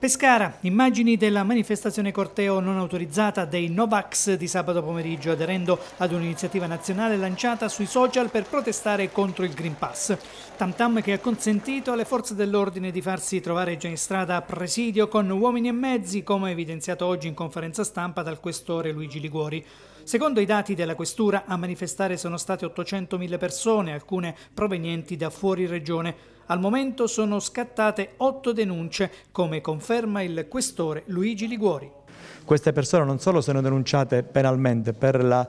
Pescara, immagini della manifestazione corteo non autorizzata dei Novax di sabato pomeriggio aderendo ad un'iniziativa nazionale lanciata sui social per protestare contro il Green Pass. Tam che ha consentito alle forze dell'ordine di farsi trovare già in strada a presidio con uomini e mezzi, come evidenziato oggi in conferenza stampa dal questore Luigi Liguori. Secondo i dati della questura, a manifestare sono state 800.000 persone, alcune provenienti da fuori regione. Al momento sono scattate otto denunce, come conferma il questore Luigi Liguori. Queste persone non solo sono denunciate penalmente per la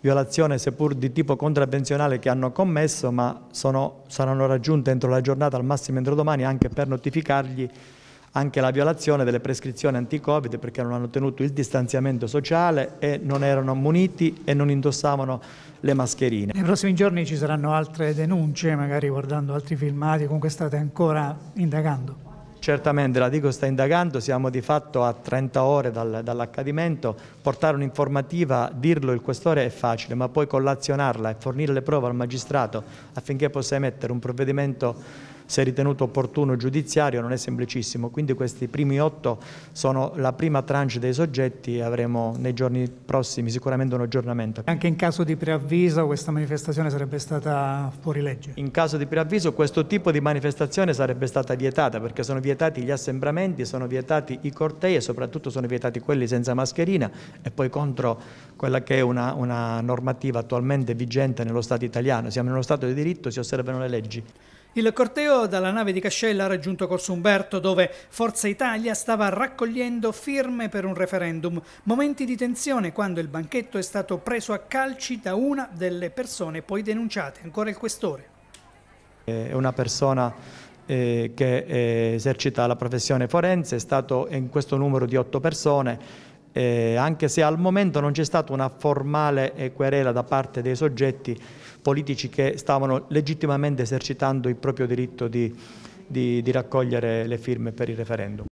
violazione seppur di tipo contravvenzionale che hanno commesso, ma sono, saranno raggiunte entro la giornata, al massimo entro domani, anche per notificargli anche la violazione delle prescrizioni anti-Covid perché non hanno tenuto il distanziamento sociale e non erano muniti e non indossavano le mascherine. Nei prossimi giorni ci saranno altre denunce, magari guardando altri filmati, comunque state ancora indagando. Certamente la Dico sta indagando, siamo di fatto a 30 ore dal, dall'accadimento, portare un'informativa, dirlo il questore è facile, ma poi collazionarla e fornire le prove al magistrato affinché possa emettere un provvedimento se ritenuto opportuno giudiziario, non è semplicissimo, quindi questi primi otto sono la prima tranche dei soggetti e avremo nei giorni prossimi sicuramente un aggiornamento. Anche in caso di preavviso questa manifestazione sarebbe stata fuori legge? In caso di preavviso questo tipo di manifestazione sarebbe stata vietata perché sono vietati gli assembramenti, sono vietati i cortei e soprattutto sono vietati quelli senza mascherina e poi contro quella che è una, una normativa attualmente vigente nello Stato italiano. Siamo in uno Stato di diritto, si osservano le leggi. Il corteo dalla nave di Cascella ha raggiunto Corso Umberto dove Forza Italia stava raccogliendo firme per un referendum. Momenti di tensione quando il banchetto è stato preso a calci da una delle persone poi denunciate, ancora il questore. È una persona eh, che eh, esercita la professione forense, è stato in questo numero di otto persone eh, anche se al momento non c'è stata una formale querela da parte dei soggetti politici che stavano legittimamente esercitando il proprio diritto di, di, di raccogliere le firme per il referendum.